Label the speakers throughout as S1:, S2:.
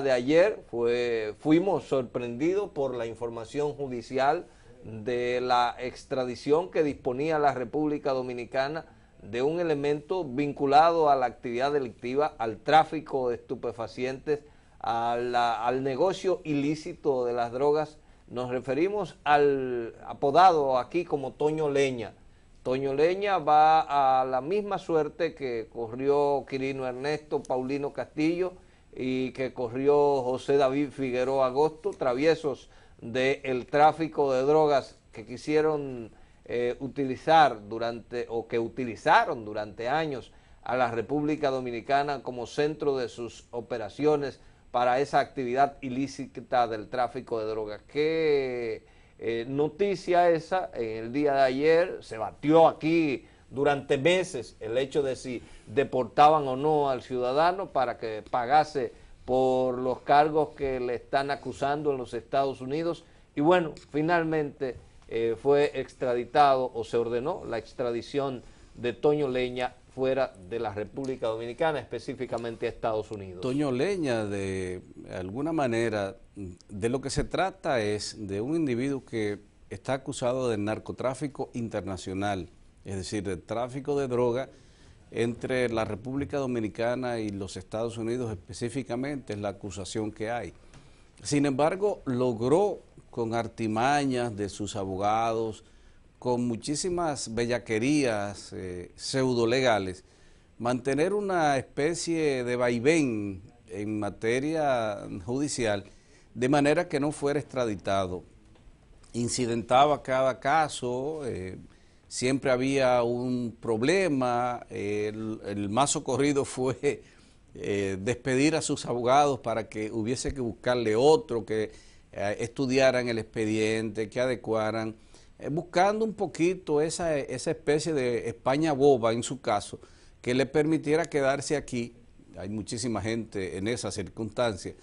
S1: de ayer fue, fuimos sorprendidos por la información judicial de la extradición que disponía la República Dominicana de un elemento vinculado a la actividad delictiva, al tráfico de estupefacientes, al negocio ilícito de las drogas. Nos referimos al apodado aquí como Toño Leña. Toño Leña va a la misma suerte que corrió Quirino Ernesto, Paulino Castillo, y que corrió José David Figueroa Agosto, traviesos del tráfico de drogas que quisieron eh, utilizar durante o que utilizaron durante años a la República Dominicana como centro de sus operaciones para esa actividad ilícita del tráfico de drogas. Qué eh, noticia esa, en el día de ayer se batió aquí durante meses el hecho de si deportaban o no al ciudadano para que pagase por los cargos que le están acusando en los Estados Unidos. Y bueno, finalmente eh, fue extraditado o se ordenó la extradición de Toño Leña fuera de la República Dominicana, específicamente a Estados Unidos. Toño
S2: Leña, de alguna manera, de lo que se trata es de un individuo que está acusado de narcotráfico internacional es decir, el tráfico de droga entre la República Dominicana y los Estados Unidos específicamente, es la acusación que hay. Sin embargo, logró con artimañas de sus abogados, con muchísimas bellaquerías eh, pseudo legales mantener una especie de vaivén en materia judicial, de manera que no fuera extraditado. Incidentaba cada caso, eh, siempre había un problema, el, más ocurrido fue eh, despedir a sus abogados para que hubiese que buscarle otro, que eh, estudiaran el expediente, que adecuaran, eh, buscando un poquito esa, esa especie de España boba en su caso, que le permitiera quedarse aquí, hay muchísima gente en esa circunstancia,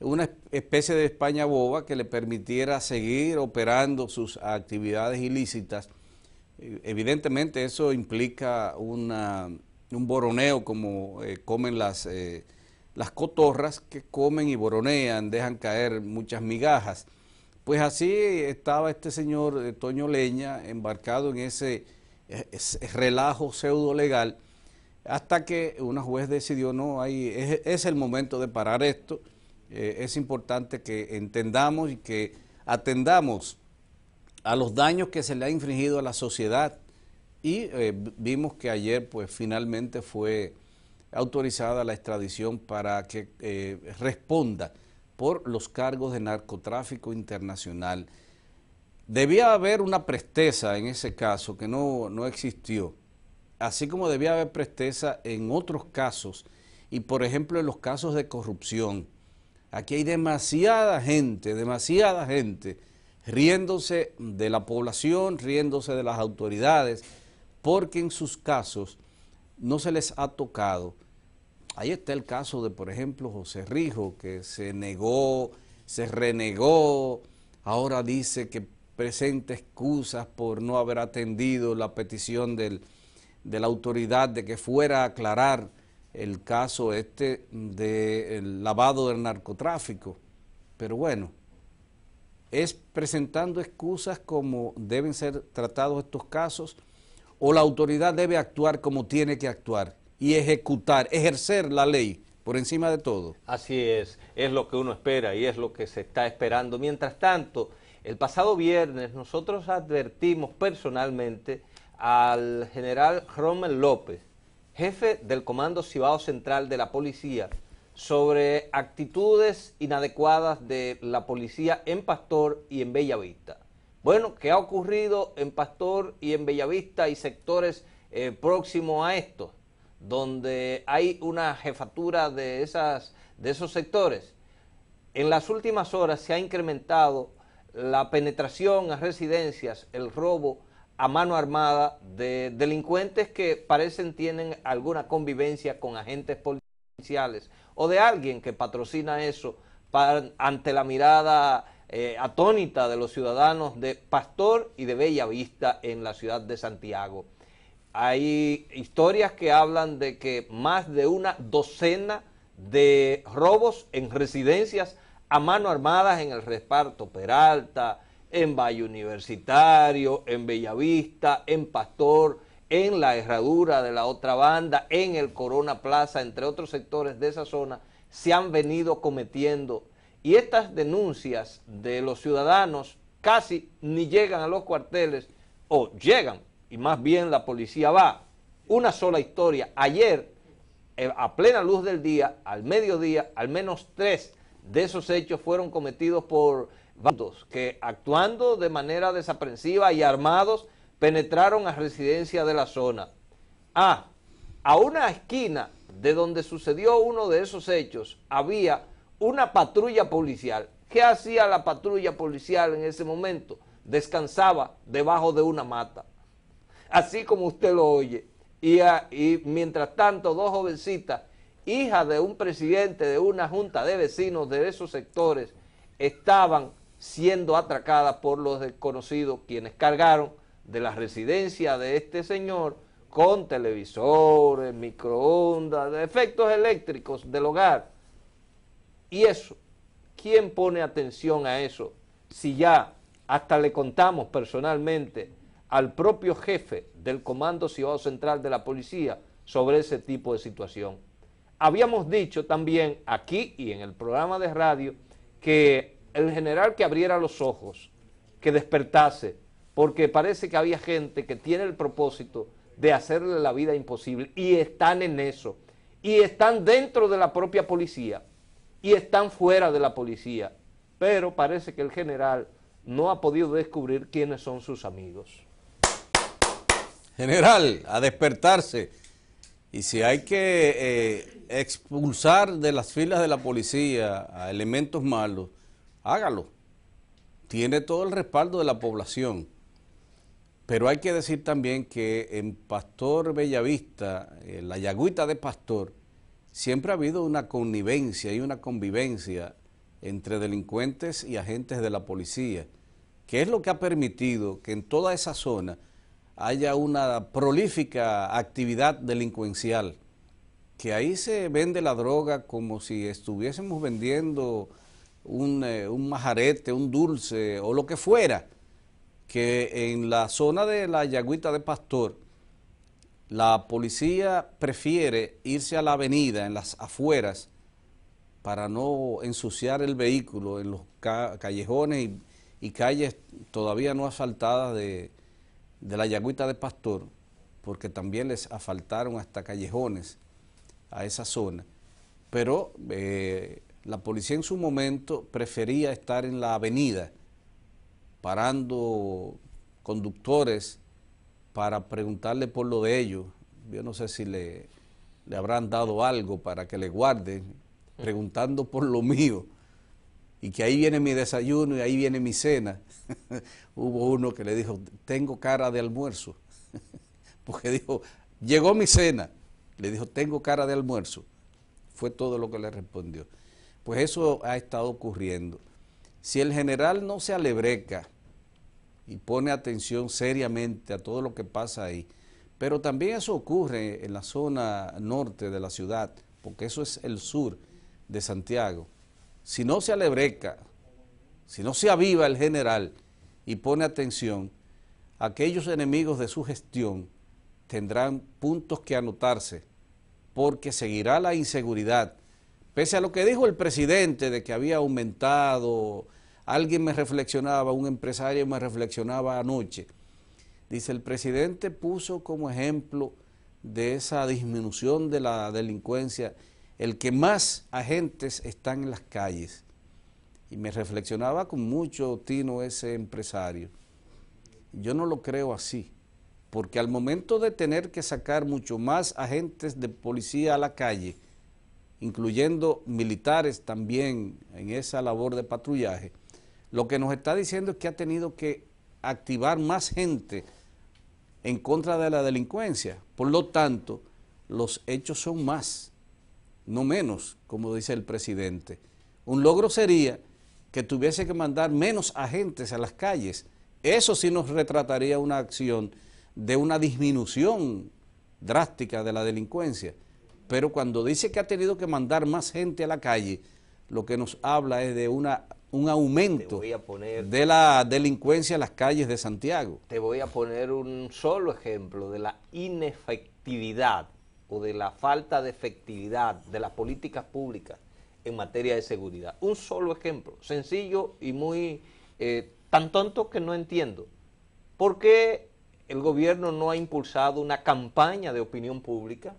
S2: una especie de España boba que le permitiera seguir operando sus actividades ilícitas Evidentemente eso implica un boroneo como eh, comen las, eh, las cotorras que comen y boronean, dejan caer muchas migajas. Pues así estaba este señor eh, Toño Leña embarcado en ese, relajo pseudo legal hasta que una juez decidió, no, ahí es el momento de parar esto, es importante que entendamos y que atendamos a los daños que se le ha infringido a la sociedad. Y eh, vimos que ayer, pues finalmente fue autorizada la extradición para que eh, responda por los cargos de narcotráfico internacional. Debía haber una presteza en ese caso que no, no existió, así como debía haber presteza en otros casos y por ejemplo en los casos de corrupción. Aquí hay demasiada gente, demasiada gente riéndose de la población, riéndose de las autoridades, porque en sus casos no se les ha tocado. Ahí está el caso de, por ejemplo, José Rijo, que se negó, se renegó, ahora dice que presenta excusas por no haber atendido la petición de la autoridad de que fuera a aclarar el caso este del lavado del narcotráfico. Pero bueno, es presentando excusas como deben ser tratados estos casos o la autoridad debe actuar como tiene que actuar y ejecutar, ejercer la ley por encima de todo.
S1: Así es, es lo que uno espera y es lo que se está esperando. Mientras tanto, el pasado viernes nosotros advertimos personalmente al general Romel López, jefe del Comando Cibao Central de la Policía, sobre actitudes inadecuadas de la policía en Pastor y en Bellavista. Bueno, ¿qué ha ocurrido en Pastor y en Bellavista y sectores eh, próximos a estos? Donde hay una jefatura de, esas, de esos sectores. En las últimas horas se ha incrementado la penetración a residencias, el robo a mano armada de delincuentes que parecen tienen alguna convivencia con agentes policiales o de alguien que patrocina eso ante la mirada eh, atónita de los ciudadanos de Pastor y de Bellavista en la ciudad de Santiago. Hay historias que hablan de que más de una docena de robos en residencias a mano armadas en el reparto Peralta, en Valle Universitario, en Bellavista, en Pastor, en la herradura de la otra banda, en el Corona Plaza, entre otros sectores de esa zona, se han venido cometiendo. Y estas denuncias de los ciudadanos casi ni llegan a los cuarteles, o llegan, y más bien la policía va. Una sola historia. Ayer, eh, a plena luz del día, al mediodía, al menos tres de esos hechos fueron cometidos por bandos que actuando de manera desaprensiva y armados penetraron a residencia de la zona. A. A una esquina de donde sucedió uno de esos hechos había una patrulla policial. ¿Qué hacía la patrulla policial en ese momento? Descansaba debajo de una mata. Así como usted lo oye. Y, y mientras tanto, dos jovencitas, hijas de un presidente de una junta de vecinos de esos sectores, estaban siendo atracadas por los desconocidos quienes cargaron de la residencia de este señor con televisores, microondas, efectos eléctricos del hogar. Y eso, ¿quién pone atención a eso? Si ya hasta le contamos personalmente al propio jefe del Comando Ciudad Central de la Policía sobre ese tipo de situación. Habíamos dicho también aquí y en el programa de radio que el general que abriera los ojos, que despertase, porque parece que había gente que tiene el propósito de hacerle la vida imposible y están en eso, y están dentro de la propia policía, y están fuera de la policía, pero parece que el general no ha podido descubrir quiénes son sus amigos.
S2: General, a despertarse. Y si hay que eh, expulsar de las filas de la policía a elementos malos, hágalo. Tiene todo el respaldo de la población. Pero hay que decir también que en Pastor Bellavista, en eh, la Yagüita de Pastor, siempre ha habido una connivencia y una convivencia entre delincuentes y agentes de la policía, que es lo que ha permitido que en toda esa zona haya una prolífica actividad delincuencial, que ahí se vende la droga como si estuviésemos vendiendo un, eh, un majarete, un dulce o lo que fuera que en la zona de la Yagüita de Pastor, la policía prefiere irse a la avenida, en las afueras, para no ensuciar el vehículo en los callejones y, calles todavía no asfaltadas de, la Yagüita de Pastor, porque también les asfaltaron hasta callejones a esa zona. Pero eh, la policía en su momento prefería estar en la avenida parando conductores para preguntarle por lo de ellos. Yo no sé si le, le habrán dado algo para que le guarden, preguntando por lo mío. Y que ahí viene mi desayuno y ahí viene mi cena. Hubo uno que le dijo, tengo cara de almuerzo. Porque dijo, llegó mi cena. Le dijo, tengo cara de almuerzo. Fue todo lo que le respondió. Pues eso ha estado ocurriendo. Si el general no se alebreca y pone atención seriamente a todo lo que pasa ahí. Pero también eso ocurre en la zona norte de la ciudad, porque eso es el sur de Santiago. Si no se alebreca, si no se aviva el general y pone atención, aquellos enemigos de su gestión tendrán puntos que anotarse, porque seguirá la inseguridad. Pese a lo que dijo el presidente de que había aumentado Alguien me reflexionaba, un empresario me reflexionaba anoche. Dice, el presidente puso como ejemplo de esa disminución de la delincuencia el que más agentes están en las calles. Y me reflexionaba con mucho tino ese empresario. Yo no lo creo así, porque al momento de tener que sacar mucho más agentes de policía a la calle, incluyendo militares también en esa labor de patrullaje, lo que nos está diciendo es que ha tenido que activar más gente en contra de la delincuencia. Por lo tanto, los hechos son más, no menos, como dice el presidente. Un logro sería que tuviese que mandar menos agentes a las calles. Eso sí nos retrataría una acción de una disminución drástica de la delincuencia. Pero cuando dice que ha tenido que mandar más gente a la calle, lo que nos habla es de una un aumento de la delincuencia en las calles de Santiago.
S1: Te voy a poner un solo ejemplo de la inefectividad o de la falta de efectividad de las políticas públicas en materia de seguridad. Un solo ejemplo, sencillo y muy eh, tan tonto que no entiendo. ¿Por qué el gobierno no ha impulsado una campaña de opinión pública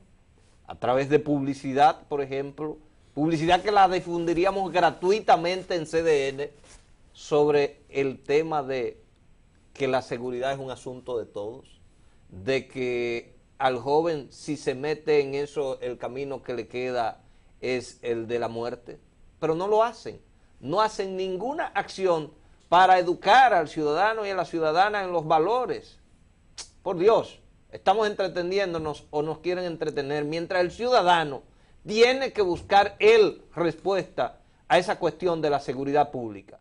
S1: a través de publicidad, por ejemplo, publicidad que la difundiríamos gratuitamente en CDN sobre el tema de que la seguridad es un asunto de todos, de que al joven si se mete en eso el camino que le queda es el de la muerte, pero no lo hacen, no hacen ninguna acción para educar al ciudadano y a la ciudadana en los valores. Por Dios, estamos entreteniéndonos o nos quieren entretener mientras el ciudadano tiene que buscar él respuesta a esa cuestión de la seguridad pública.